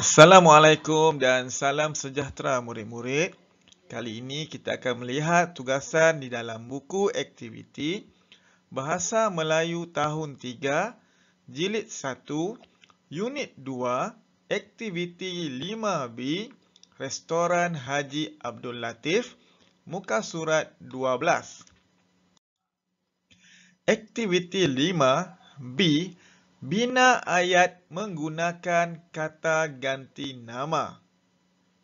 Assalamualaikum dan salam sejahtera murid-murid. Kali ini kita akan melihat tugasan di dalam buku aktiviti Bahasa Melayu Tahun 3, Jilid 1, Unit 2, Aktiviti 5B, Restoran Haji Abdul Latif, muka surat 12. Aktiviti 5B Bina ayat menggunakan kata ganti nama.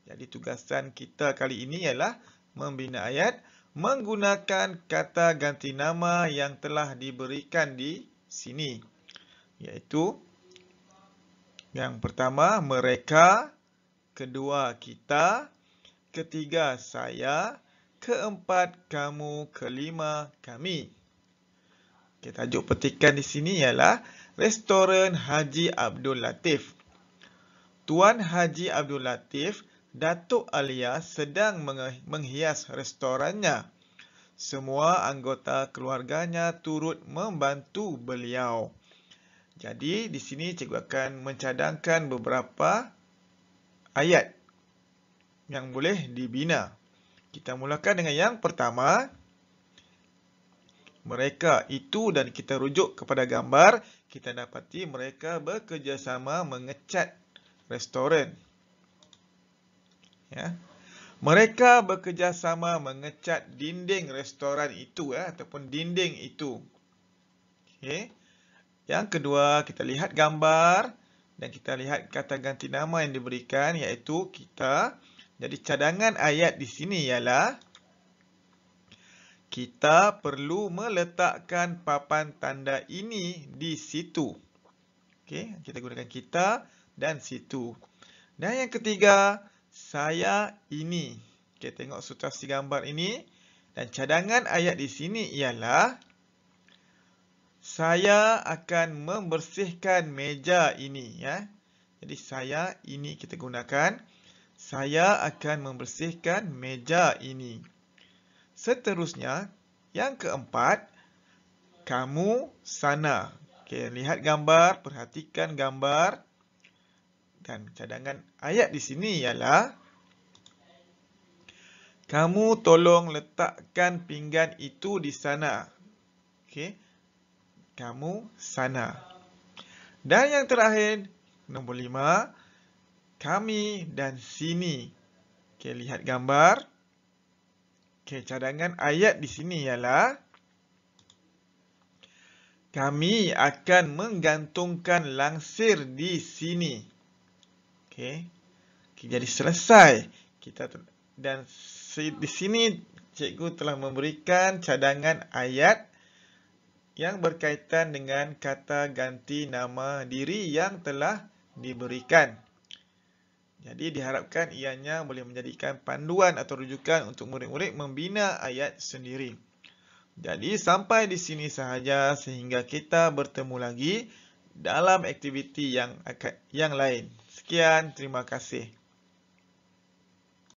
Jadi tugasan kita kali ini ialah membina ayat menggunakan kata ganti nama yang telah diberikan di sini. Iaitu yang pertama mereka, kedua kita, ketiga saya, keempat kamu, kelima kami. Okay, tajuk petikan di sini ialah Restoran Haji Abdul Latif. Tuan Haji Abdul Latif, Datuk Alia sedang menghias restorannya. Semua anggota keluarganya turut membantu beliau. Jadi di sini cikgu akan mencadangkan beberapa ayat yang boleh dibina. Kita mulakan dengan yang pertama. Pertama mereka itu dan kita rujuk kepada gambar, kita dapati mereka bekerjasama mengecat restoran. Ya. Mereka bekerjasama mengecat dinding restoran itu ya, ataupun dinding itu. Okay. Yang kedua, kita lihat gambar dan kita lihat kata ganti nama yang diberikan iaitu kita. Jadi cadangan ayat di sini ialah kita perlu meletakkan papan tanda ini di situ. Okey, kita gunakan kita dan situ. Dan yang ketiga, saya ini. Okey, tengok sutrasi gambar ini. Dan cadangan ayat di sini ialah saya akan membersihkan meja ini. Ya. Jadi saya ini kita gunakan. Saya akan membersihkan meja ini. Seterusnya, yang keempat, kamu sana. Okey, lihat gambar, perhatikan gambar. Dan cadangan ayat di sini ialah kamu tolong letakkan pinggan itu di sana. Okey. Kamu sana. Dan yang terakhir, nombor lima, kami dan sini. Okey, lihat gambar. Okey, cadangan ayat di sini ialah kami akan menggantungkan langsir di sini. Okey. Okay, jadi selesai. Kita dan di sini cikgu telah memberikan cadangan ayat yang berkaitan dengan kata ganti nama diri yang telah diberikan. Jadi diharapkan ianya boleh menjadikan panduan atau rujukan untuk murid-murid membina ayat sendiri. Jadi sampai di sini sahaja sehingga kita bertemu lagi dalam aktiviti yang yang lain. Sekian, terima kasih.